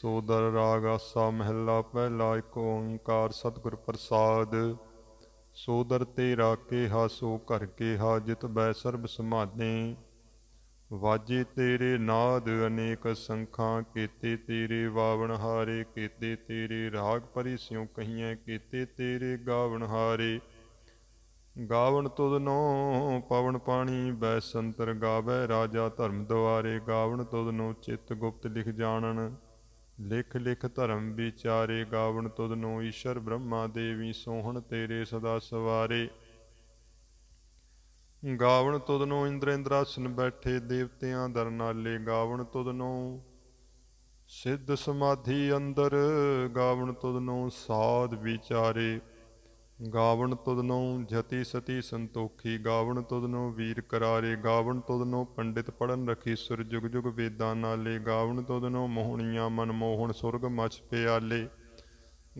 ਸੋਦਰ ਰਾਗ ਆਸਾ ਮਹਿਲਾ ਪਹਿਲਾ ਇੱਕ ਓੰਕਾਰ ਸਤਿਗੁਰ ਪ੍ਰਸਾਦ ਸੋਦਰ ਤੇ ਰਾਕੇ ਹਾ ਸੋ ਘਰ ਕੇ ਹਾ ਜਿਤ ਬੈ ਸਰਬ ਸਮਾਧੇ ਵਾਜੇ ਤੇਰੇ ਨਾਦ ਅਨੇਕ ਸੰਖਾਂ ਕੀਤੇ ਤੇਰੇ ਵਾਵਣ ਹਾਰੇ ਕੀਤੇ ਤੇਰੇ ਰਾਗ ਪਰਿ ਸਿਉ ਕਹੀਐ ਕੀਤੇ ਤੇਰੇ ਗਾਵਣ ਹਾਰੇ ਗਾਵਣ ਤੁਧ ਨੋ ਪਵਨ ਪਾਣੀ ਬੈ ਸੰਤਰ ਗਾਵੇ ਰਾਜਾ ਧਰਮ ਦੁਆਰੇ ਗਾਵਣ ਤੁਧ ਨੋ ਚਿਤ ਗੁਪਤ ਲਿਖ ਜਾਣਨ ਲਿਖ ਲਿਖ ਧਰਮ ਵਿਚਾਰੇ ਗਾਵਣ ਤੁਧ ਨੂੰ ਈਸ਼ਰ ਬ੍ਰਹਮਾ ਦੇਵੀ ਸੋਹਣ ਤੇਰੇ ਸਦਾ ਸਵਾਰੇ ਗਾਵਣ ਤੁਧ ਨੂੰ ਇੰਦਰ ਇੰਦਰਾਸਨ ਬੈਠੇ ਦੇਵਤਿਆਂ ਦਰ ਨਾਲੇ ਗਾਵਣ ਤੁਧ ਨੂੰ ਸਿੱਧ ਸਮਾਧੀ ਅੰਦਰ ਗਾਵਣ ਤੁਧ ਨੂੰ ਸਾਧ ਵਿਚਾਰੇ ਗਾਵਣ ਤੁਧਨੋਂ ਜਤੀ ਸਤੀ ਸੰਤੋਖੀ ਗਾਵਣ ਤੁਧਨੋਂ ਵੀਰ ਕਰਾਰੇ ਗਾਵਣ ਤੁਧਨੋਂ ਪੰਡਿਤ ਪੜਨ ਰਖੀ ਸੁਰ ਜੁਗ ਜੁਗ ਵੇਦਾਂ ਨਾਲੇ ਗਾਵਣ ਤੁਧਨੋਂ ਮੋਹਣੀਆਂ ਮਨ ਮੋਹਣ ਸੁਰਗ ਮਛ ਪਿਆਲੇ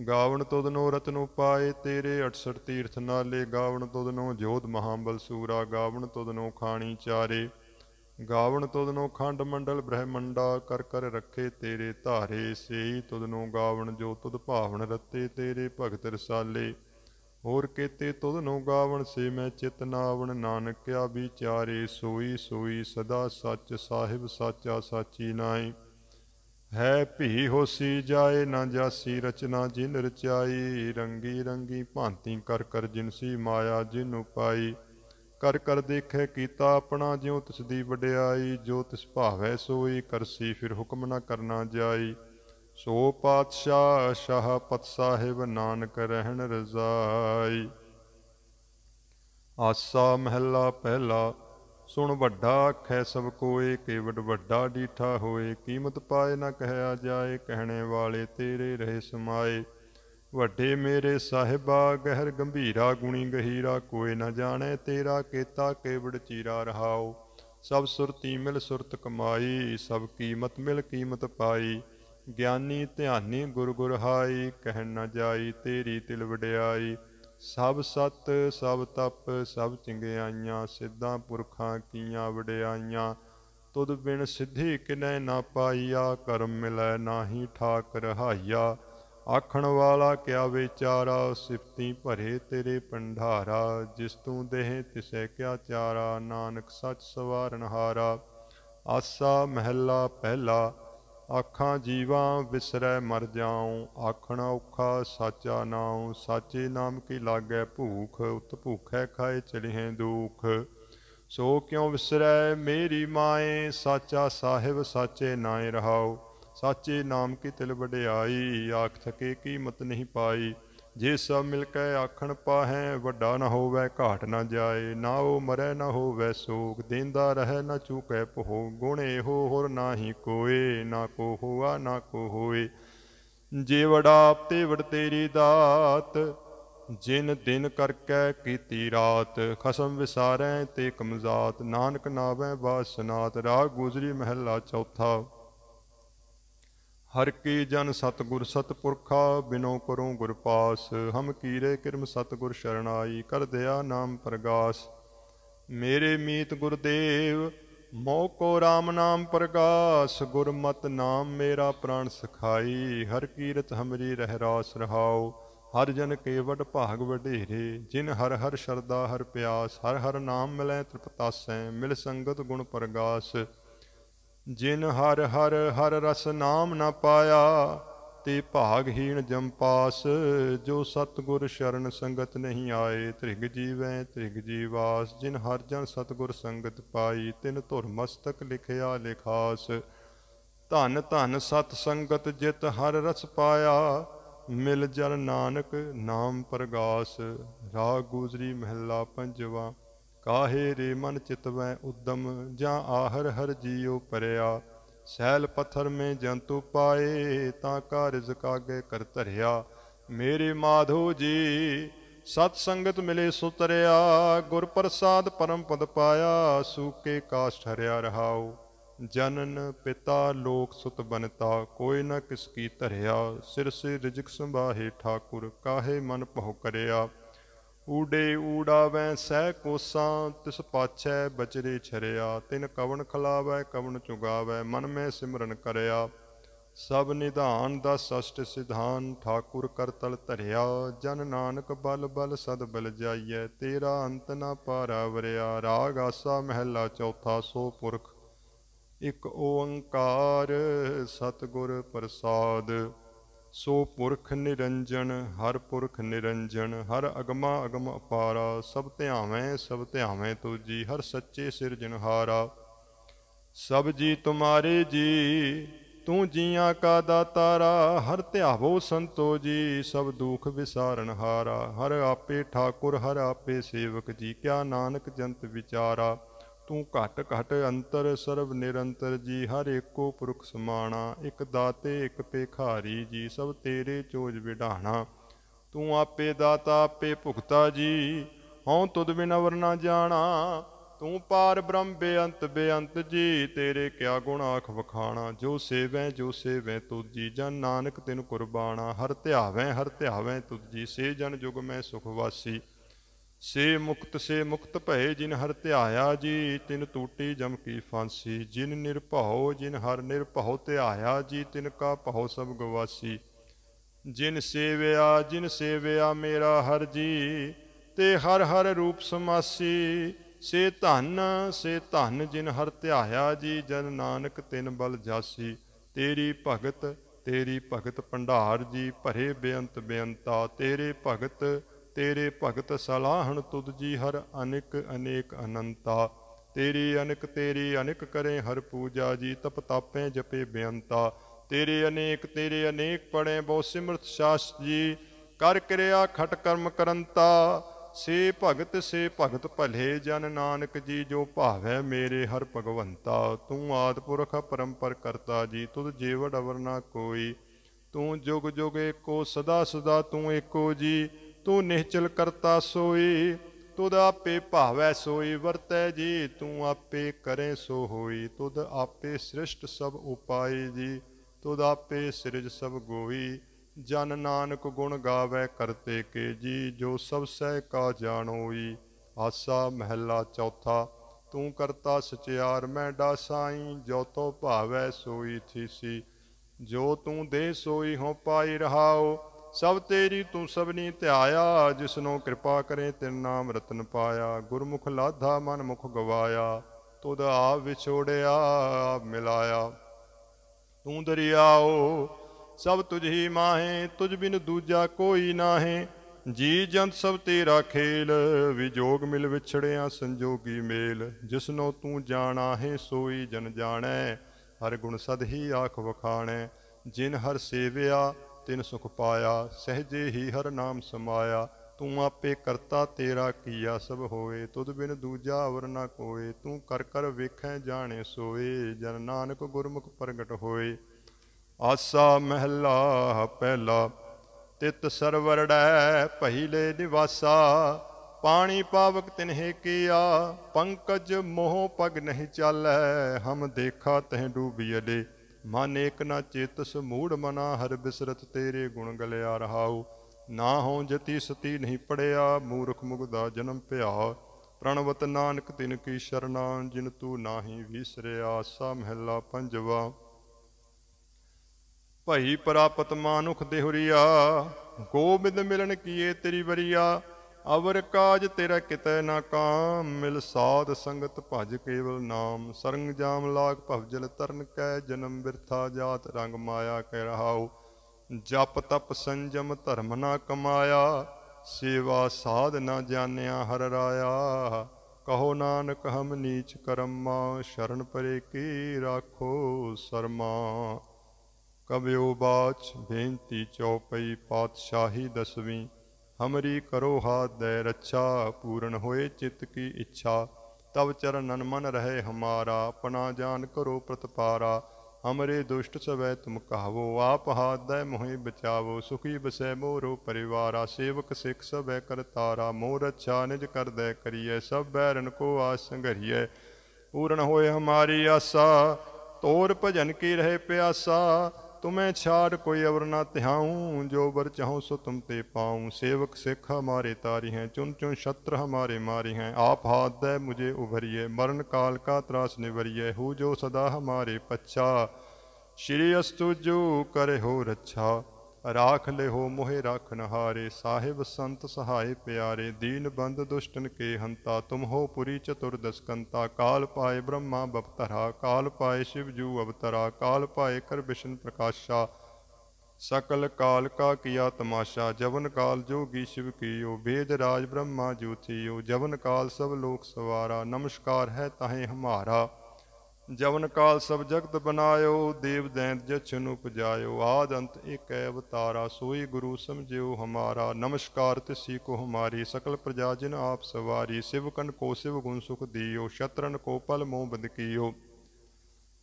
ਗਾਵਣ ਤੁਧਨੋਂ ਰਤਨੋ ਪਾਏ ਤੇਰੇ 68 ਤੀਰਥ ਨਾਲੇ ਗਾਵਣ ਤੁਧਨੋਂ ਜੋਧ ਮਹਾਬਲ ਸੂਰਾ ਗਾਵਣ ਤੁਧਨੋਂ ਖਾਣੀ ਚਾਰੇ ਗਾਵਣ ਤੁਧਨੋਂ ਖੰਡ ਮੰਡਲ ਬ੍ਰਹਮੰਡਾ ਕਰ ਕਰ ਰੱਖੇ ਤੇਰੇ ਧਾਰੇ ਸੇਈ ਤੁਧਨੋਂ ਗਾਵਣ ਜੋ ਤੁਧ ਭਾਵਨ ਰਤੇ ਤੇਰੇ ਭਗਤ ਰਸਾਲੇ ਹੋਰ ਕੇਤੇ ਤੁਧ ਨੂੰ ਗਾਵਣ ਸੇ ਮੈਂ ਚਿਤ ਨਾਵਣ ਨਾਨਕਿਆ ਵਿਚਾਰੇ ਸੋਈ ਸੋਈ ਸਦਾ ਸੱਚ ਸਾਹਿਬ ਸਾਚਾ ਸਾਚੀ ਨਾਹੀ ਹੈ ਭੀ ਹੋਸੀ ਜਾਏ ਨਾ ਜਾਸੀ ਰਚਨਾ ਜਿਨ ਰਚਾਈ ਰੰਗੀ ਰੰਗੀ ਭਾਂਤੀ ਕਰ ਕਰ ਜਿਨਸੀ ਮਾਇਆ ਜਿਨ ਉਪਾਈ ਕਰ ਕਰ ਦੇਖੈ ਕੀਤਾ ਆਪਣਾ ਜਿਉ ਤਿਸ ਦੀ ਵਡਿਆਈ ਜੋ ਤਿਸ ਭਾਵੈ ਸੋਈ ਕਰਸੀ ਫਿਰ ਹੁਕਮ ਨਾ ਕਰਨਾ ਜਾਈ ਸੋ ਪਾਤਸ਼ਾਹ ਸ਼ਾਹ ਪਤ ਸਾਹਿਬ ਨਾਨਕ ਰਹਿਣ ਰਜ਼ਾਈ ਆਸਾ ਮਹਿਲਾ ਪਹਿਲਾ ਸੁਣ ਵੱਡਾ ਖੈ ਸਭ ਕੋਏ ਕੇਵਡ ਵੱਡਾ ਡੀਠਾ ਹੋਏ ਕੀਮਤ ਪਾਏ ਨਾ ਕਹਿਆ ਜਾਏ ਕਹਿਣੇ ਵਾਲੇ ਤੇਰੇ ਰਹੇ ਸਮਾਏ ਵੱਡੇ ਮੇਰੇ ਸਾਹਿਬਾ ਗਹਿਰ ਗੰਭੀਰਾ ਗੁਣੀ ਗਹੀਰਾ ਕੋਏ ਨਾ ਜਾਣੇ ਤੇਰਾ ਕੀਤਾ ਕੇਵਡ ਚੀਰਾ ਰਹਾਓ ਸਭ ਸੁਰਤੀ ਮਿਲ ਸੁਰਤ ਕਮਾਈ ਸਭ ਕੀਮਤ ਮਿਲ ਕੀਮਤ ਪਾਈ ਗਿਆਨੀ ਧਿਆਨੀ ਗੁਰ ਗੁਰ ਹਾਈ ਕਹਿ ਨਾ ਜਾਈ ਤੇਰੀ ਤਿਲ ਵਡਿਆਈ ਸਭ ਸਤ ਸਭ ਤਪ ਸਭ ਚਿੰਗਿਆਈਆਂ ਸਿੱਧਾਂ ਪੁਰਖਾਂ ਕੀਆਂ ਵਡਿਆਈਆਂ ਤੁਧ ਬਿਨ ਸਿੱਧੀ ਕਿਨੈ ਨਾ ਪਾਈਆ ਕਰਮ ਮਿਲੈ ਨਾਹੀ ਠਾਕ ਰਹਾਈਆ ਆਖਣ ਵਾਲਾ ਕਿਆ ਵਿਚਾਰਾ ਸਿਫਤੀ ਭਰੇ ਤੇਰੇ ਪੰਢਾਰਾ ਜਿਸ ਤੂੰ ਦੇਹ ਤਿਸੈ ਕਿਆ ਚਾਰਾ ਨਾਨਕ ਸੱਚ ਸਵਾਰਨ ਹਾਰਾ ਆਸਾ ਮਹਿਲਾ ਪਹਿਲਾ ਆਖਾਂ ਜੀਵਾਂ ਵਿਸਰੈ ਮਰ ਜਾਉ ਆਖਣਾ ਔਖਾ ਸਾਚਾ ਨਾਉ ਸਾਚੇ ਨਾਮ ਕੀ ਲਾਗੈ ਭੂਖ ਉਤ ਭੂਖੈ ਖਾਏ ਚੜਿਹੈ ਦੁਖ ਸੋ ਕਿਉ ਵਿਸਰੈ ਮੇਰੀ ਮਾਏ ਸਾਚਾ ਸਾਹਿਬ ਸਾਚੇ ਨਾਏ ਰਹਾਉ ਸਾਚੇ ਨਾਮ ਕੀ ਤਿਲ ਵਡਿਆਈ ਆਖ ਥਕੇ ਕੀਮਤ ਨਹੀਂ ਪਾਈ ਜੇ ਸਭ ਮਿਲ ਕੇ ਆਖਣ ਪਾਹੈ ਵੱਡਾ ਨਾ ਹੋਵੇ ਘਾਟ ਨਾ ਜਾਏ ਨਾ ਉਹ ਮਰੇ ਨਾ ਹੋਵੇ ਸੋਗ ਦੇਂਦਾ ਰਹੇ ਨਾ ਚੂਕੇ ਪਹੋ ਗੁਣੇ ਹੋ ਹੋਰ ਨਾਹੀ ਕੋਏ ਨਾ ਕੋ ਹੋਆ ਨਾ ਕੋ ਹੋਏ ਜੇ ਵੜਾ ਆਪਤੇ ਤੇ ਵੜ ਤੇਰੀ ਦਾਤ ਜਿਨ ਦਿਨ ਕਰਕੇ ਕੀਤੀ ਰਾਤ ਖਸਮ ਵਿਸਾਰੈ ਤੇ ਕਮਜ਼ਾਤ ਨਾਨਕ ਨਾਵੇਂ ਬਾਸਨਾਤ ਰਾਗ ਗੁਜਰੀ ਮਹਿਲਾ ਚੌਥਾ ਹਰ ਕੀ ਜਨ ਸਤਗੁਰ ਸਤਪੁਰਖਾ ਬਿਨੋ ਕਰੂੰ ਗੁਰ ਪਾਸ ਹਮ ਕੀਰੇ ਕਿਰਮ ਸਤਗੁਰ ਸ਼ਰਣਾਈ ਕਰ ਦਿਆ ਨਾਮ ਪ੍ਰਗਾਸ ਮੇਰੇ ਮੀਤ ਗੁਰਦੇਵ ਮੋ ਕੋ RAM ਨਾਮ ਪ੍ਰਗਾਸ ਗੁਰਮਤ ਨਾਮ ਮੇਰਾ ਪ੍ਰਾਣ ਸਖਾਈ ਹਰ ਕੀਰਤ ਹਮਰੀ ਰਹਿ ਰਾਸ ਰਹਾਉ ਹਰ ਜਨ ਕੇਵਟ ਭਾਗ ਵਡੇਰੇ ਜਿਨ ਹਰ ਹਰ ਸ਼ਰਦਾ ਹਰ ਪਿਆਸ ਹਰ ਹਰ ਨਾਮ ਮਿਲੈ ਤ੍ਰਿਪਤਾਸੈ ਮਿਲ ਸੰਗਤ ਗੁਣ ਪ੍ਰਗਾਸ ਜਿਨ ਹਰ ਹਰ ਹਰ ਰਸ ਨਾਮ ਨਾ ਪਾਇਆ ਤੇ ਭਾਗਹੀਣ ਜੰਪਾਸ ਜੋ ਸਤਗੁਰ ਸ਼ਰਨ ਸੰਗਤ ਨਹੀਂ ਆਏ ਤ੍ਰਿਗ ਜੀਵੈ ਤ੍ਰਿਗ ਜੀਵਾਸ ਜਿਨ ਹਰ ਜਨ ਸਤਗੁਰ ਸੰਗਤ ਪਾਈ ਤਿਨ ਧੁਰ ਮਸਤਕ ਲਿਖਿਆ ਲਿਖਾਸ ਧਨ ਧਨ ਸਤ ਸੰਗਤ ਜਿਤ ਹਰ ਰਸ ਪਾਇਆ ਮਿਲ ਜਨ ਨਾਨਕ ਨਾਮ ਪ੍ਰਗਾਸ ਰਾਗ ਗੂਜਰੀ ਮਹਿਲਾ ਪੰਜਵਾ ਕਾਹੇ ਰੇ ਮਨ ਚਿਤਵੈ ਉਦਮ ਜਾਂ ਆਹਰ ਹਰ ਜੀਉ ਪਰਿਆ ਸਹਿਲ ਪਥਰ ਮੇ ਜੰਤੂ ਪਾਏ ਤਾਂ ਕਾ ਰਿਜ਼ਕ ਆਗੇ ਕਰ ਧਰਿਆ ਮੇਰੇ ਮਾਧੋ ਜੀ ਸਤ ਸੰਗਤ ਮਿਲੇ ਸੁਤਰਿਆ ਗੁਰ ਪ੍ਰਸਾਦ ਪਰਮ ਪਦ ਪਾਇਆ ਸੂਕੇ ਕਾਸ਼ਟ ਹਰਿਆ ਰਹਾਉ ਜਨਨ ਪਿਤਾ ਲੋਕ ਸੁਤ ਬਨਤਾ ਕੋਈ ਨਾ ਕਿਸ ਕੀ ਧਰਿਆ ਸਿਰ ਸੇ ਰਿਜਕ ਸੰਭਾਹੇ ਠਾਕੁਰ ਕਾਹੇ ਮਨ ਭਉ ਕਰਿਆ ਊਡੇ ਊੜਾਵੈ ਸਹਿ ਕੋਸਾਂ ਤਿਸ ਪਾਛੈ ਬਚਰੇ ਛਰਿਆ ਤਿਨ ਕਵਣ ਖਲਾਵੈ ਕਵਣ ਚੁਗਾਵੈ ਮਨ ਮੈ ਸਿਮਰਨ ਕਰਿਆ ਸਭ ਨਿਧਾਨ ਦਾ ਸਸ਼ਟ ਸਿਧਾਨ ਠਾਕੁਰ ਕਰਤਲ ਧਰਿਆ ਜਨ ਨਾਨਕ ਬਲ ਬਲ ਸਦ ਬਲ ਜਾਈਐ ਤੇਰਾ ਅੰਤ ਨਾ ਪਾਰਾ ਵਰਿਆ ਰਾਗ ਆਸਾ ਮਹਿਲਾ ਚੌਥਾ ਸੋ ਪੁਰਖ ਇਕ ਓੰਕਾਰ ਸਤਗੁਰ ਪ੍ਰਸਾਦ ਸੋ ਪੁਰਖ ਨਿਰੰਜਨ ਹਰ ਪੁਰਖ ਨਿਰੰਜਨ ਹਰ ਅਗਮਾ ਅਗਮ ਅਪਾਰਾ ਸਭ ਧਿਆਵੇਂ ਸਭ ਧਿਆਵੇਂ ਤੋ ਜੀ ਹਰ ਸੱਚੇ ਸਿਰਜਣਹਾਰਾ ਸਭ ਜੀ ਤੁਮਾਰੇ ਜੀ ਤੂੰ ਜੀਆਂ ਕਾ ਦਾਤਾਰਾ ਹਰ ਧਿਆਵੋ ਸੰਤੋ ਜੀ ਸਭ ਦੁਖ ਵਿਸਾਰਨ ਹਾਰਾ ਹਰ ਆਪੇ ਠਾਕੁਰ ਹਰ ਆਪੇ ਸੇਵਕ ਜੀ ਕਿਆ ਨਾਨਕ ਜੰਤ ਵਿਚਾਰਾ ਤੂੰ ਘਟ ਘਟ ਅੰਤਰ ਸਰਬ ਨਿਰੰਤਰ ਜੀ ਹਰ ਏਕੋ ਪੁਰਖ ਸਮਾਣਾ ਇਕ ਦਾਤੇ ਇਕ ਪੇਖਾਰੀ ਜੀ ਸਭ ਤੇਰੇ ਚੋਜ ਵਿਢਾਣਾ ਤੂੰ ਆਪੇ ਦਾਤਾ ਆਪੇ ਭੁਗਤਾ ਜੀ ਹਉ ਤੁਦ ਬਿਨ ਅਵਰ ਨਾ ਜਾਣਾ ਤੂੰ ਪਾਰ ਬ੍ਰਹਮ ਬੇਅੰਤ ਬੇਅੰਤ ਜੀ ਤੇਰੇ ਕਿਆ ਗੁਣ ਆਖ ਵਖਾਣਾ ਜੋ ਸੇਵੈ ਜੋ ਸੇਵੈ ਤੁਧ ਜੀ ਜਨ ਨਾਨਕ ਤਿਨ ਕੁਰਬਾਨਾ ਹਰ ਧਿਆਵੈ ਹਰ ਧਿਆਵੈ ਤੁਧ ਜੀ ਸੇ ਜਨ ਜੁਗ ਮੈਂ ਸੁਖ ਵਾਸੀ ਸੇ ਮੁਕਤ ਸੇ ਮੁਕਤ ਭਏ ਜਿਨ ਹਰ ਧਿਆਇਆ ਜੀ ਤਿਨ ਟੂਟੀ ਜਮ ਕੀ ਫਾਂਸੀ ਜਿਨ ਨਿਰਭਉ ਜਿਨ ਹਰ ਨਿਰਭਉ ਧਿਆਇਆ ਜੀ ਤਿਨ ਕਾ ਭਉ ਸਭ ਗਵਾਸੀ ਜਿਨ ਸੇਵਿਆ ਜਿਨ ਸੇਵਿਆ ਮੇਰਾ ਹਰ ਜੀ ਤੇ ਹਰ ਹਰ ਰੂਪ ਸਮਾਸੀ ਸੇ ਧਨ ਸੇ ਧਨ ਜਿਨ ਹਰ ਧਿਆਇਆ ਜੀ ਜਨ ਨਾਨਕ ਤਿਨ ਬਲ ਜਾਸੀ ਤੇਰੀ ਭਗਤ ਤੇਰੀ ਭਗਤ ਭੰਡਾਰ ਜੀ ਭਰੇ ਬੇਅੰਤ ਬੇਅੰਤਾ ਤੇਰੇ ਭਗਤ ਤੇਰੇ ਭਗਤ ਸਲਾਹਣ ਤੁਧ ਜੀ ਹਰ ਅਨੇਕ ਅਨੇਕ ਅਨੰਤਾ ਤੇਰੀ ਅਨੇਕ ਤੇਰੀ ਅਨੇਕ ਕਰੇ ਹਰ ਪੂਜਾ ਜੀ ਤਪ ਤਾਪੇ ਜਪੇ ਬੇਅੰਤਾ ਤੇਰੇ ਅਨੇਕ ਤੇਰੇ ਅਨੇਕ ਪੜੇ ਬਹੁ ਸਿਮਰਤ ਸਾਸ ਜੀ ਕਰ ਕਿਰਿਆ ਖਟ ਕਰਮ ਕਰੰਤਾ ਸੇ ਭਗਤ ਸੇ ਭਗਤ ਭਲੇ ਜਨ ਨਾਨਕ ਜੀ ਜੋ ਭਾਵੈ ਮੇਰੇ ਹਰ ਭਗਵੰਤਾ ਤੂੰ ਆਦ ਪੁਰਖ ਪਰੰਪਰ ਕਰਤਾ ਜੀ ਤੁਧ ਜੀਵੜ ਅਵਰਨਾ ਕੋਈ ਤੂੰ ਜੁਗ ਜੁਗ ਏਕੋ ਸਦਾ ਸਦਾ ਤੂੰ ਏਕੋ ਜੀ ਤੂੰ ਨਿਹਚਲ ਕਰਤਾ ਸੋਈ ਤੁਧ ਆਪੇ ਭਾਵੈ ਸੋਈ ਵਰਤੈ ਜੀ ਤੂੰ ਆਪੇ ਕਰੇ ਸੋ ਹੋਈ ਤੁਧ ਆਪੇ ਸ੍ਰਿਸ਼ਟ ਸਭ ਉਪਾਈ ਜੀ ਤੁਧ ਆਪੇ ਸਿਰਜ ਸਭ ਗੋਈ ਜਨ ਨਾਨਕ ਗੁਣ ਗਾਵੇ ਕਰਤੇ ਕੇ ਜੀ ਜੋ ਸਭ ਸਹਿ ਕਾ ਜਾਣੋਈ ਆਸਾ ਮਹਿਲਾ ਚੌਥਾ ਤੂੰ ਕਰਤਾ ਸਚਿਆਰ ਮੈਂ ਡਾਸਾਈ ਜੋ ਤੋ ਭਾਵੈ ਸੋਈ ਥੀਸੀ ਜੋ ਤੂੰ ਦੇ ਸੋਈ ਹੋ ਪਾਈ ਰਹਾਓ ਸਭ ਤੇਰੀ ਤੂੰ ਸਭਨੀ ਧਿਆਇਆ ਜਿਸਨੂੰ ਕਿਰਪਾ ਕਰੇ ਤਿਨ ਨਾਮ ਰਤਨ ਪਾਇਆ ਗੁਰਮੁਖ ਲਾਧਾ ਮਨ ਮੁਖ ਗਵਾਇਆ ਤੁਧ ਆਪ ਵਿਛੋੜਿਆ ਆਪ ਮਿਲਾਇਆ ਤੂੰ ਦਰਿਆਓ ਸਭ ਤੁਝ ਹੀ ਮਾਹੇ ਤੁਝ ਬਿਨ ਦੂਜਾ ਕੋਈ ਨਾਹੇ ਜੀ ਜੰਤ ਸਭ ਤੇਰਾ ਖੇਲ ਵਿਜੋਗ ਮਿਲ ਵਿਛੜਿਆ ਸੰਜੋਗੀ ਮੇਲ ਜਿਸਨੋ ਤੂੰ ਜਾਣਾ ਹੈ ਸੋਈ ਜਨ ਜਾਣੈ ਹਰ ਗੁਣ ਸਦ ਹੀ ਆਖ ਵਖਾਣੈ ਜਿਨ ਹਰ ਸੇਵਿਆ ਤਿਨ ਸੁਖ ਪਾਇਆ ਸਹਜੇ ਹੀ ਹਰ ਨਾਮ ਸਮਾਇਆ ਤੂੰ ਆਪੇ ਕਰਤਾ ਤੇਰਾ ਕੀਆ ਸਭ ਹੋਏ ਤੁਧ ਬਿਨ ਦੂਜਾ ਅਵਰ ਨਾ ਕੋਏ ਤੂੰ ਕਰ ਕਰ ਵੇਖੈ ਜਾਣੇ ਸੋਏ ਜਨ ਨਾਨਕ ਗੁਰਮੁਖ ਪ੍ਰਗਟ ਹੋਏ ਆਸਾ ਮਹਿਲਾ ਪਹਿਲਾ ਤਿਤ ਸਰਵਰੜੈ ਪਹਿਲੇ ਨਿਵਾਸਾ ਪਾਣੀ ਪਾਵਕ ਤਿਨਹੇ ਕੀਆ ਪੰਕਜ ਮੋਹ ਪਗ ਨਹੀਂ ਚਾਲੈ ਹਮ ਦੇਖਾ ਤਹਿ ਡੂਬੀ ਅਲੇ ਮਨ ਏਕ ਨਾ ਚਿਤ ਸਮੂੜ ਮਨਾ ਹਰ ਬਿਸਰਤ ਤੇਰੇ ਗੁਣ ਗਲਿਆ ਰਹਾਉ ਨਾ ਹਉ ਜਤੀ ਸਤੀ ਨਹੀਂ ਪੜਿਆ ਮੂਰਖ ਮੁਗਦਾ ਜਨਮ ਭਿਆ ਪ੍ਰਣਵਤ ਨਾਨਕ ਤਿਨ ਕੀ ਸ਼ਰਨਾ ਜਿਨ ਤੂ ਨਾਹੀ ਵਿਸਰਿਆ ਸਾ ਮਹਿਲਾ ਪੰਜਵਾ ਭਈ ਪ੍ਰਾਪਤ ਮਾਨੁਖ ਦੇਹੁਰੀਆ ਗੋਬਿੰਦ ਮਿਲਣ ਕੀਏ ਤੇਰੀ ਵਰੀਆ ਅਵਰ ਕਾਜ ਤੇਰਾ ਕਿਤੈ ਨਾ ਕਾਮ ਮਿਲ ਸਾਧ ਸੰਗਤ ਭਜ ਕੇਵਲ ਨਾਮ ਸਰੰਗ ਜਾਮ ਲਾਗ ਭਵਜਲ ਤਰਨ ਕੈ ਜਨਮ ਬਿਰਥਾ ਜਾਤ ਰੰਗ ਮਾਇਆ ਕਹਿ ਰਹਾਉ ਜਪ ਤਪ ਸੰਜਮ ਧਰਮ ਨਾ ਕਮਾਇਆ ਸੇਵਾ ਸਾਧ ਨਾ ਜਾਣਿਆ ਹਰ ਰਾਇਆ ਕਹੋ ਨਾਨਕ ਹਮ ਨੀਚ ਕਰਮਾ ਸ਼ਰਨ ਪਰੇ ਕੀ ਰਾਖੋ ਸਰਮਾ ਕਬਿਓ ਬਾਚ ਬੇਨਤੀ ਚਉਪਈ ਪਾਤਸ਼ਾਹੀ ਦਸਵੀਂ ਹਮਰੀ ਕਰੋ ਹਾਥ ਦੈ ਰੱਛਾ ਪੂਰਨ ਹੋਏ ਚਿੱਤ ਕੀ ਇੱਛਾ ਤਬ ਚਰਨ ਮਨ ਰਹੇ ਹਮਾਰਾ ਆਪਣਾ ਜਾਨ ਕਰੋ ਪ੍ਰਤਪਾਰਾ ਹਮਰੇ ਦੁਸ਼ਟ ਸਵੈ ਤੁਮ ਕਹਾਵੋ ਆਪ ਹਾਥ ਦੈ ਮੋਹਿ ਬਚਾਵੋ ਸੁਖੀ ਬਸੈ ਮੋਰੋ ਪਰਿਵਾਰਾ ਸੇਵਕ ਸਿਖ ਸਭੈ ਕਰਤਾਰਾ ਮੋਰ ਅੱਛਾ ਨਿਜ ਕਰ ਦੈ ਕਰੀਐ ਸਭ ਬੈਰਨ ਕੋ ਆਸ ਸੰਗਰੀਐ ਪੂਰਨ ਹੋਏ ਹਮਾਰੀ ਆਸਾ ਤੋਰ ਭਜਨ ਕੀ ਰਹੇ ਪਿਆਸਾ ਤੁਮੇ ਛਾੜ ਕੋਈ ਅਵਰ ਨਾ ਧਿਆਉ ਜੋ ਵਰ ਚਾਹਉ ਸੋ ਤੁਮ ਤੇ ਪਾਉ ਸੇਵਕ ਸਿੱਖ ਹਮਾਰੇ ਤਾਰੀ ਹੈ ਚੁੰ ਚੁੰ ਸ਼ਤਰ ਹਮਾਰੇ ਮਾਰੀ ਹੈ ਆਪ ਹਾਥ ਦੇ ਮੁਝੇ ਉਭਰੀਏ ਮਰਨ ਕਾਲ ਕਾ ਤਰਾਸ ਨਿਵਰੀਏ ਹੂ ਜੋ ਸਦਾ ਹਮਾਰੇ ਪੱਛਾ ਸ਼੍ਰੀ ਅਸਤੁ ਜੋ ਕਰੇ ਹੋ ਰੱਛਾ ਰਾਖ ਹੋ ਮੋਹਿ ਰਖਨ ਹਾਰੇ ਸਾਹਿਬ ਸੰਤ ਸਹਾਈ ਪਿਆਰੇ ਦੀਨ ਬੰਦ ਦੁਸ਼ਟਨ ਕੇ ਹੰਤਾ ਤੁਮ ਹੋ ਪੁਰੀ ਚਤੁਰ ਦਸਕੰਤਾ ਕਾਲ ਪਾਏ ਬ੍ਰਹਮਾ ਬਪਤਰਾ ਕਾਲ ਪਾਏ ਸ਼ਿਵ ਜੂ ਅਵਤਰਾ ਕਾਲ ਪਾਏ ਕਰ ਵਿਸ਼ਨ ਪ੍ਰਕਾਸ਼ਾ ਸਕਲ ਕਾਲ ਕਾ ਕੀਆ ਤਮਾਸ਼ਾ ਜਵਨ ਕਾਲ ਜੋਗੀ ਸ਼ਿਵ ਕੀਓ ਵੇਦ ਰਾਜ ਬ੍ਰਹਮਾ ਜੋਤੀਓ ਜਵਨ ਕਾਲ ਸਭ ਲੋਕ ਸਵਾਰਾ ਨਮਸਕਾਰ ਹੈ ਤਾਹੇ ਹਮਾਰਾ ਜਵਨ ਕਾਲ ਸਭ ਜਗਤ ਬਨਾਇਓ ਦੇਵ ਦੈਂਤ ਜਛਨ ਉਪਜਾਇਓ ਆਦ ਅੰਤ ਏਕੈ ਅਵਤਾਰਾ ਸੋਈ ਗੁਰੂ ਸਮਝਿਓ ਹਮਾਰਾ ਨਮਸਕਾਰ ਤਿਸੀ ਕੋ ਹਮਾਰੀ ਸਕਲ ਪ੍ਰਜਾ ਜਿਨ ਆਪ ਸਵਾਰੀ ਸਿਵਕਨ ਕੋ ਸਿਵ ਗੁਣ ਸੁਖ ਦੀਓ ਛਤਰਨ ਕੋ ਪਲ ਮੋਹ ਕੀਓ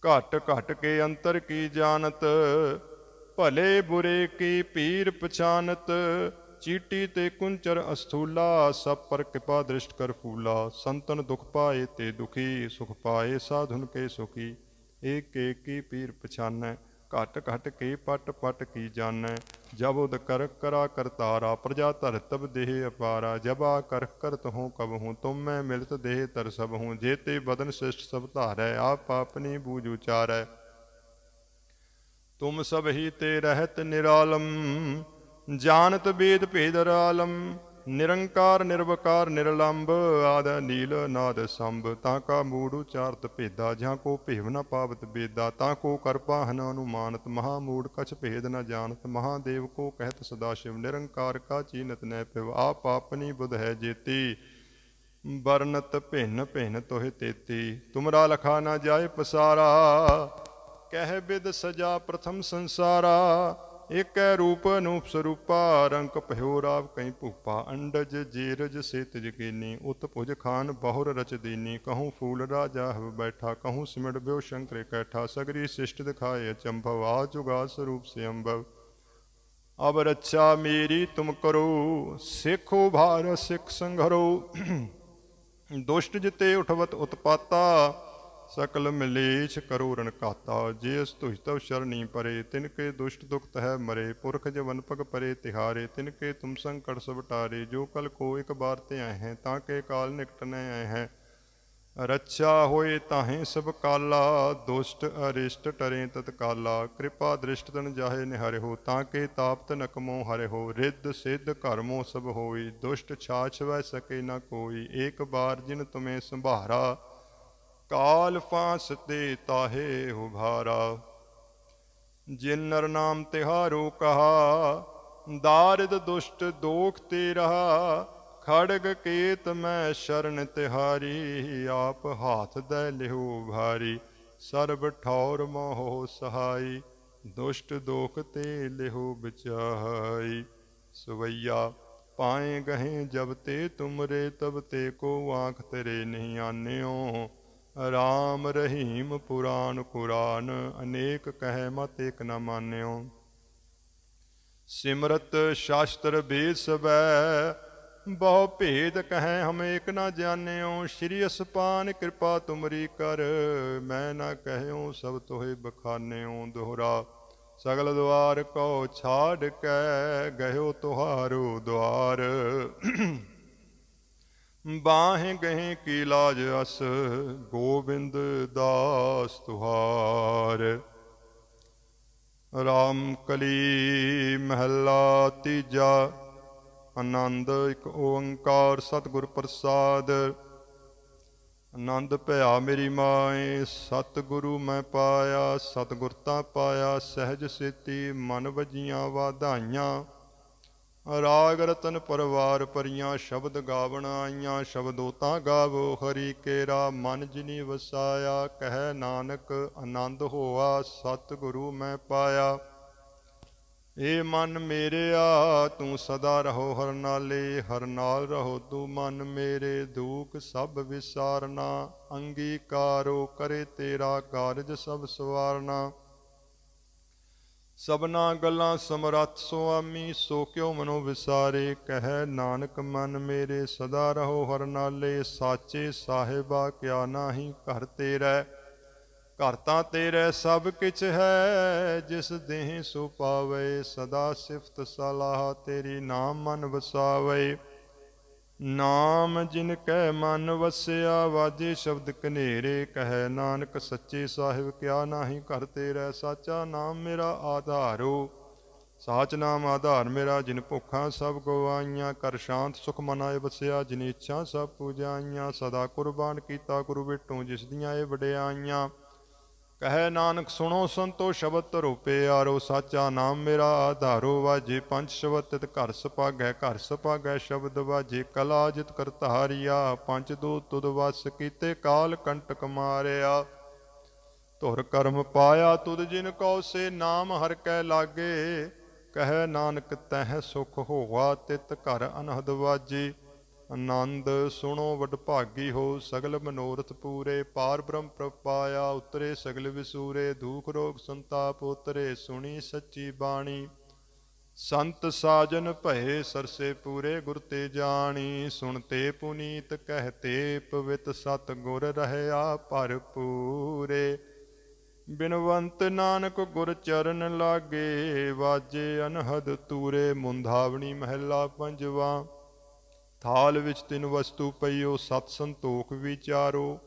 ਘਟ ਘਟ ਕੇ ਅੰਤਰ ਕੀ ਜਾਣਤ ਭਲੇ ਬੁਰੇ ਕੀ ਪੀਰ ਪਛਾਨਤ ਚੀਟੀ ਤੇ ਕੁੰਚਰ ਅਸਥੂਲਾ ਸਭ ਪਰ ਕਿਪਾ ਦ੍ਰਿਸ਼ਟ ਕਰ ਫੂਲਾ ਸੰਤਨ ਦੁਖ ਪਾਏ ਤੇ ਦੁਖੀ ਸੁਖ ਪਾਏ ਸਾਧੁਨ ਕੇ ਸੁਖੀ ਏਕ ਏਕੀ ਪੀਰ ਪਛਾਨੈ ਘਟ ਘਟ ਕੇ ਪਟ ਪਟ ਕੀ ਜਾਣੈ ਜਬ ਉਦ ਕਰ ਕਰਾ ਕਰਤਾਰਾ ਪ੍ਰਜਾ ਧਰ ਤਬ ਦੇਹ ਅਪਾਰਾ ਜਬਾ ਕਰ ਕਰਤ ਹੂੰ ਕਬ ਹੂੰ ਤੁਮ ਮੈਂ ਮਿਲਤ ਦੇਹ ਤਰ ਸਭ ਹੂੰ ਜੇਤੇ ਬਦਨ ਸਿਸ਼ਟ ਸਭ ਧਾਰੈ ਆਪ ਆਪਨੀ ਬੂਝ ਉਚਾਰੈ ਤੁਮ ਸਭ ਹੀ ਤੇ ਰਹਿਤ ਨਿਰਾਲਮ ਜਾਣਤ ਬੇਦ ਭੇਦ ਰਾਲਮ ਨਿਰੰਕਾਰ ਨਿਰਵਕਾਰ ਨਿਰਲੰਭ ਆਦ ਨੀਲ ਨਾਦ ਸੰਭ ਤਾਂ ਕਾ ਮੂੜ ਉਚਾਰਤ ਭੇਦਾ ਜਾਂ ਕੋ ਭੇਵ ਨ ਪਾਵਤ ਬੇਦਾ ਤਾਂ ਕੋ ਕਰਪਾ ਹਨ ਅਨੁਮਾਨਤ ਮਹਾ ਮੂੜ ਕਛ ਭੇਦ ਨ ਜਾਣਤ ਮਹਾਦੇਵ ਕੋ ਕਹਿਤ ਸਦਾ ਸ਼ਿਵ ਨਿਰੰਕਾਰ ਕਾ ਚੀਨਤ ਨੈ ਪਿਵ ਆਪ ਆਪਨੀ ਬੁਧ ਹੈ ਜੇਤੀ ਵਰਨਤ ਭਿੰਨ ਭਿੰਨ ਤੋਹਿ ਤੇਤੀ ਤੁਮਰਾ ਲਖਾ ਨਾ ਜਾਏ ਪਸਾਰਾ ਕਹਿ ਬਿਦ ਸਜਾ ਪ੍ਰਥਮ ਸੰਸਾਰਾ ਏਕੈ ਰੂਪ ਅਨੂਪ ਸਰੂਪਾ ਰੰਗ ਭਇਓ ਰਾਵ ਕਈ ਭੂਪਾ ਅੰਡਜ ਜੀਰਜ ਸੇਤ ਜਕੀਨੀ ਉਤ ਭੁਜ ਖਾਨ ਬਹੁਰ ਰਚ ਦੀਨੀ ਕਹੂੰ ਫੂਲ ਰਾਜਾ ਹਵ ਬੈਠਾ ਕਹੂੰ ਸਿਮੜ ਬਿਓ ਸ਼ੰਕਰ ਕੈਠਾ ਸਗਰੀ ਸਿਸ਼ਟ ਦਿਖਾਏ ਅਚੰਭਵ ਆ ਜੁਗਾ ਸਰੂਪ ਸੇ ਅੰਭਵ ਅਬ ਰੱਛਾ ਮੇਰੀ ਤੁਮ ਕਰੋ ਸਿੱਖੋ ਭਾਰ ਸਿੱਖ ਸੰਘਰੋ ਦੁਸ਼ਟ ਜਿਤੇ ਉਠਵਤ ਉਤਪਾਤਾ ਸਕਲ ਮਲੇਛ ਕਰੋ ਕਾਤਾ ਜੇ ਅਸ ਤੁਝ ਤਵ ਸ਼ਰਣੀ ਪਰੇ ਤਿਨ ਕੇ ਦੁਸ਼ਟ ਦੁਖਤ ਹੈ ਮਰੇ ਪੁਰਖ ਜਵਨ ਭਗ ਪਰੇ ਤਿਹਾਰੇ ਤਿਨ ਕੇ ਤੁਮ ਸੰਕਟ ਸਭ ਟਾਰੇ ਜੋ ਕਲ ਕੋ ਇੱਕ ਬਾਰ ਤੇ ਆਏ ਹੈ ਤਾਂ ਕੇ ਕਾਲ ਨਿਕਟ ਨ ਆਏ ਹੈ ਰੱਛਾ ਹੋਏ ਤਾਹੇ ਸਭ ਕਾਲਾ ਦੁਸ਼ਟ ਅਰਿਸ਼ਟ ਟਰੇ ਤਤਕਾਲਾ ਕਿਰਪਾ ਦ੍ਰਿਸ਼ਟ ਤਨ ਜਾਹੇ ਨਿਹਰਿਓ ਤਾਂ ਕੇ ਤਾਪਤ ਨਕਮੋ ਹਰਿਓ ਰਿੱਧ ਸਿੱਧ ਕਰਮੋ ਸਭ ਹੋਈ ਦੁਸ਼ਟ ਛਾਛ ਵੈ ਸਕੇ ਨਾ ਕੋਈ ਏਕ ਬਾਰ ਜਿਨ ਤੁਮੇ ਸੰਭਾਰਾ ਕਾਲ ਫਾਸਤੇ ਤੇ ਤਾਹੇ ਉਭਾਰਾ ਜਿਨ ਨਰ ਨਾਮ ਤਿਹਾਰੋ ਕਹਾ ਦਾਰਿਦ ਦੁਸ਼ਟ ਦੋਖ ਤੇ ਰਹਾ ਖੜਗ ਕੇਤ ਮੈਂ ਸ਼ਰਨ ਤਿਹਾਰੀ ਆਪ ਹਾਥ ਦੇ ਲਿਹੋ ਭਾਰੀ ਸਰਬ ਠੌਰ ਮੋਹ ਸਹਾਈ ਦੁਸ਼ਟ ਦੋਖ ਤੇ ਲਿਹੋ ਬਚਾਈ ਸਵਈਆ ਪਾਏ ਗਹੇ ਜਬ ਤੇ ਤੁਮਰੇ ਤਬ ਤੇ ਕੋ ਆਖ ਤੇਰੇ ਨਹੀਂ ਆਨਿਓ ਰਾਮ ਰਹੀਮ ਪੁਰਾਨ ਕੁਰਾਨ ਅਨੇਕ ਕਹਿ ਮਤ ਇਕ ਨਾ ਮਾਨਿਓ ਸਿਮਰਤ ਸ਼ਾਸਤਰ ਬੇਸਬੈ ਬਹੁ ਭੇਦ ਕਹੈ ਹਮ ਇਕ ਨਾ ਜਾਣਿਓ ਸ੍ਰੀ ਅਸਪਾਨ ਕਿਰਪਾ ਤੁਮਰੀ ਕਰ ਮੈਂ ਨਾ ਕਹਿਓ ਸਭ ਤੋਹਿ ਬਖਾਨਿਓ ਦੁਹਰਾ ਸਗਲ ਦਵਾਰ ਕੋ ਛਾੜ ਕੇ ਗਇਓ ਤੁਹਾਰੋ ਦਵਾਰ ਬਾਹ ਗਏ ਕੀ ਲਾਜ ਅਸ ਗੋਬਿੰਦ ਦਾਸ ਤੁਹਾਰ ਰਾਮ ਕਲੀ ਮਹਿਲਾ ਤੀਜਾ ਆਨੰਦ ਇੱਕ ਓੰਕਾਰ ਸਤਿਗੁਰ ਪ੍ਰਸਾਦ ਆਨੰਦ ਭਇਆ ਮੇਰੀ ਮਾਏ ਸਤਿਗੁਰੂ ਮੈਂ ਪਾਇਆ ਸਤਿਗੁਰ ਤਾਂ ਪਾਇਆ ਸਹਿਜ ਸੇਤੀ ਮਨ ਵਜੀਆਂ ਵਾਧਾਈਆਂ ਰਾਗ ਰਤਨ ਪਰਵਾਰ ਪਰੀਆਂ ਸ਼ਬਦ ਗਾਵਣ ਆਈਆਂ ਸ਼ਬਦੋ ਤਾਂ ਗਾਵੋ ਹਰੀ ਕੇਰਾ ਮਨ ਜਿਨੀ ਵਸਾਇਆ ਕਹਿ ਨਾਨਕ ਆਨੰਦ ਹੋਆ ਸਤ ਗੁਰੂ ਮੈਂ ਪਾਇਆ ਏ ਮਨ ਮੇਰਿਆ ਤੂੰ ਸਦਾ ਰਹੋ ਹਰ ਨਾਲੇ ਹਰ ਨਾਲ ਰਹੋ ਤੂੰ ਮਨ ਮੇਰੇ ਦੂਖ ਸਭ ਵਿਸਾਰਨਾ ਅੰਗੀਕਾਰੋ ਕਰੇ ਤੇਰਾ ਕਾਰਜ ਸਭ ਸਵਾਰਨਾ ਸਬਨਾ ਗੱਲਾਂ ਸਮਰੱਥ ਸੁਆਮੀ ਸੋ ਕਿਉ ਮਨੋ ਵਿਸਾਰੇ ਕਹਿ ਨਾਨਕ ਮਨ ਮੇਰੇ ਸਦਾ ਰਹੋ ਹਰ ਨਾਲੇ ਸਾਚੇ ਸਾਹਿਬਾ ਕਿਆ ਨਾਹੀ ਘਰ ਤੇਰਾ ਘਰ ਤਾਂ ਤੇਰੇ ਸਭ ਕਿਛ ਹੈ ਜਿਸ ਦੇਹ ਸੋ ਪਾਵੇ ਸਦਾ ਸਿਫਤ ਸਲਾਹ ਤੇਰੀ ਨਾਮ ਮਨ ਵਸਾਵੇ ਨਾਮ ਜਿਨ ਕੈ ਮਨ ਵਸਿਆ ਵਾਜੇ ਸ਼ਬਦ ਕਨੇਰੇ ਕਹੈ ਨਾਨਕ ਸੱਚੇ ਸਾਹਿਬ ਕਿਆ ਨਾਹੀ ਕਰਤੇ ਰਹਿ ਸਾਚਾ ਨਾਮ ਮੇਰਾ ਆਧਾਰੋ ਸਾਚ ਨਾਮ ਆਧਾਰ ਮੇਰਾ ਜਿਨ ਭੁੱਖਾਂ ਸਭ ਗਵਾਈਆਂ ਕਰ ਸ਼ਾਂਤ ਸੁਖ ਮਨਾਏ ਵਸਿਆ ਜਿਨੇ ਇੱਛਾ ਸਭ ਪੂਜਾਈਆਂ ਸਦਾ ਕੁਰਬਾਨ ਕੀਤਾ ਗੁਰੂ ਬਿਟੂ ਜਿਸ ਦੀਆਂ ਇਹ ਵਡਿਆਈਆਂ ਕਹੇ ਨਾਨਕ ਸੁਣੋ ਸੰਤੋ ਸ਼ਬਦ ਧਰੋਪੇ ਆਰੋ ਸਾਚਾ ਨਾਮ ਮੇਰਾ ਆਧਾਰੋ ਵਾਜੇ ਪੰਜ ਸ਼ਬਦ ਤਿਤ ਘਰ ਸਪਾਗੈ ਘਰ ਸਪਾਗੈ ਸ਼ਬਦ ਵਾਜੇ ਕਲਾ ਜਿਤ ਕਰਤਾਰੀਆ ਪੰਜ ਦੋ ਤੁਦ ਵਸ ਕੀਤੇ ਕਾਲ ਕੰਟਕ ਮਾਰਿਆ ਧੁਰ ਕਰਮ ਪਾਇਆ ਤੁਦ ਜਿਨ ਕਉ ਸੇ ਨਾਮ ਹਰ ਕੈ ਲਾਗੇ ਕਹੇ ਨਾਨਕ ਤਹਿ ਸੁਖ ਹੋਵਾ ਤਿਤ ਘਰ ਅਨਹਦ ਵਾਜੇ ਆਨੰਦ ਸੁਣੋ ਵਡਭਾਗੀ ਹੋ ਸਗਲ ਮਨੋਰਥ ਪੂਰੇ ਪਾਰ ਬ੍ਰਹਮ ਪ੍ਰਪਾਇਆ ਉਤਰੇ ਸਗਲ ਵਿਸੂਰੇ ਦੁਖ ਰੋਗ ਸੰਤਾਪ ਉਤਰੇ ਸੁਣੀ ਸੱਚੀ ਬਾਣੀ ਸੰਤ ਸਾਜਨ ਭਏ ਸਰਸੇ ਪੂਰੇ ਗੁਰ ਤੇ ਜਾਣੀ ਸੁਣਤੇ ਪੁਨੀਤ ਕਹਤੇ ਪਵਿੱਤ ਸਤ ਗੁਰ ਰਹਿਆ ਭਰਪੂਰੇ ਬਿਨਵੰਤ ਨਾਨਕ ਗੁਰ ਚਰਨ ਲਾਗੇ ਵਾਜੇ ਅਨਹਦ ਤੂਰੇ ਮੁੰਧਾਵਣੀ ਮਹਿਲਾ ਪੰਜਵਾ ਥਾਲ ਵਿੱਚ ਤਿੰਨ ਵਸਤੂ ਪਈਓ ਸਤ ਸੰਤੋਖ ਵਿਚਾਰੋ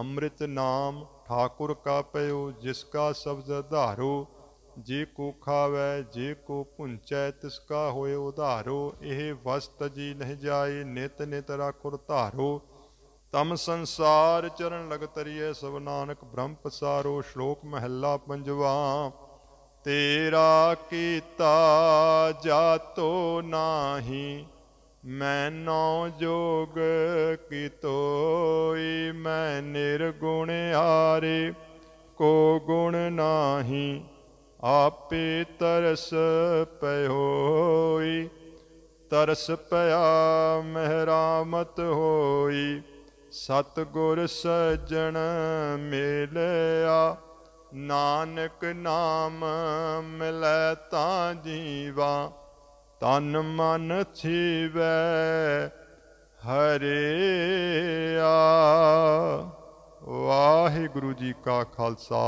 ਅੰਮ੍ਰਿਤ ਨਾਮ ਠਾਕੁਰ ਕਾ ਪਇਓ ਜਿਸ ਕਾ ਸਬਦ ਧਾਰੋ ਜੇ ਕੋ ਖਾਵੇ ਜੇ ਕੋ ਪੁੰਚੈ ਤਿਸ ਕਾ ਹੋਏ ਉਧਾਰੋ ਇਹ ਵਸਤ ਜੀ ਨਹਿ ਜਾਏ ਨਿਤ ਨਿਤ ਰਾਖੁਰ ਧਾਰੋ ਤਮ ਸੰਸਾਰ ਚਰਨ ਲਗਤਰੀਏ ਸਭ ਨਾਨਕ ਬ੍ਰਹਮ ਪਸਾਰੋ ਸ਼ਲੋਕ ਮਹੱਲਾ ਪੰਜਵਾ ਤੇਰਾ ਕੀਤਾ ਜਾਤੋ ਨਾਹੀ ਮੈਨੋ ਜੋਗ ਕੀਤੋਈ ਮੈਂ ਨਿਰਗੁਣ ਹਾਰੇ ਕੋ ਗੁਣ ਨਾਹੀ ਆਪੇ ਤਰਸ ਪਇਓਈ ਤਰਸ ਪਿਆ ਮਹਿਰਾਮਤ ਹੋਈ ਸਤ ਗੁਰ ਸਜਣ ਮਿਲਿਆ ਨਾਨਕ ਨਾਮ ਮਿਲੈ ਤਾਂ ਜੀਵਾ ਤਨ ਮਨ ਥੀਵੈ ਹਰਿਆ ਵਾਹਿਗੁਰੂ ਜੀ ਕਾ ਖਾਲਸਾ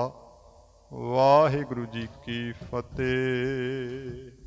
ਵਾਹਿਗੁਰੂ ਜੀ ਕੀ ਫਤਿਹ